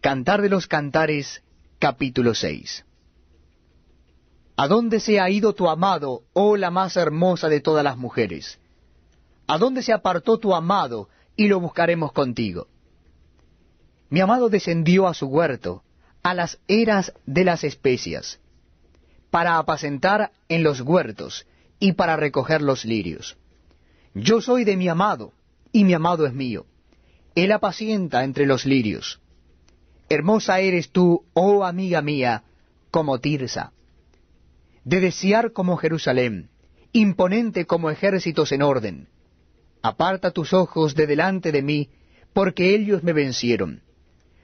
Cantar de los Cantares, capítulo 6. ¿A dónde se ha ido tu amado, oh la más hermosa de todas las mujeres? ¿A dónde se apartó tu amado, y lo buscaremos contigo? Mi amado descendió a su huerto, a las eras de las especias, para apacentar en los huertos y para recoger los lirios. Yo soy de mi amado, y mi amado es mío. Él apacienta entre los lirios. Hermosa eres tú, oh amiga mía, como Tirsa, de desear como Jerusalén, imponente como ejércitos en orden. Aparta tus ojos de delante de mí, porque ellos me vencieron.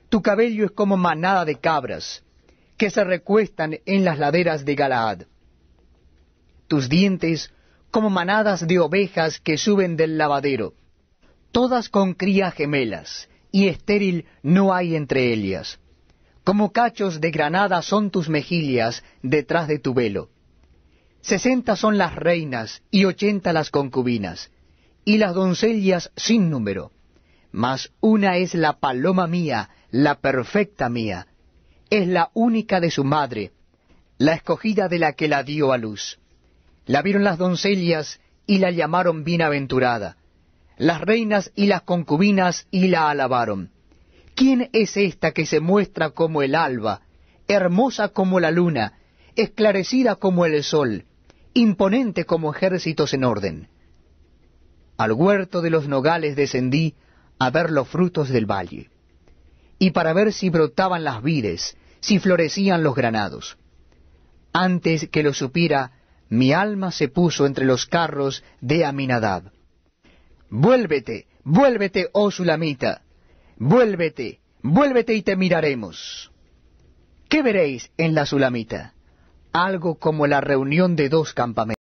Tu cabello es como manada de cabras, que se recuestan en las laderas de Galaad. Tus dientes como manadas de ovejas que suben del lavadero, todas con crías gemelas, y estéril no hay entre ellas. Como cachos de granada son tus mejillas detrás de tu velo. Sesenta son las reinas y ochenta las concubinas, y las doncellas sin número. Mas una es la paloma mía, la perfecta mía, es la única de su madre, la escogida de la que la dio a luz. La vieron las doncellas y la llamaron bienaventurada las reinas y las concubinas y la alabaron. ¿Quién es esta que se muestra como el alba, hermosa como la luna, esclarecida como el sol, imponente como ejércitos en orden? Al huerto de los nogales descendí a ver los frutos del valle, y para ver si brotaban las vides, si florecían los granados. Antes que lo supiera, mi alma se puso entre los carros de Aminadab Vuélvete, vuélvete, oh Sulamita, vuélvete, vuélvete y te miraremos. ¿Qué veréis en la Sulamita? Algo como la reunión de dos campamentos.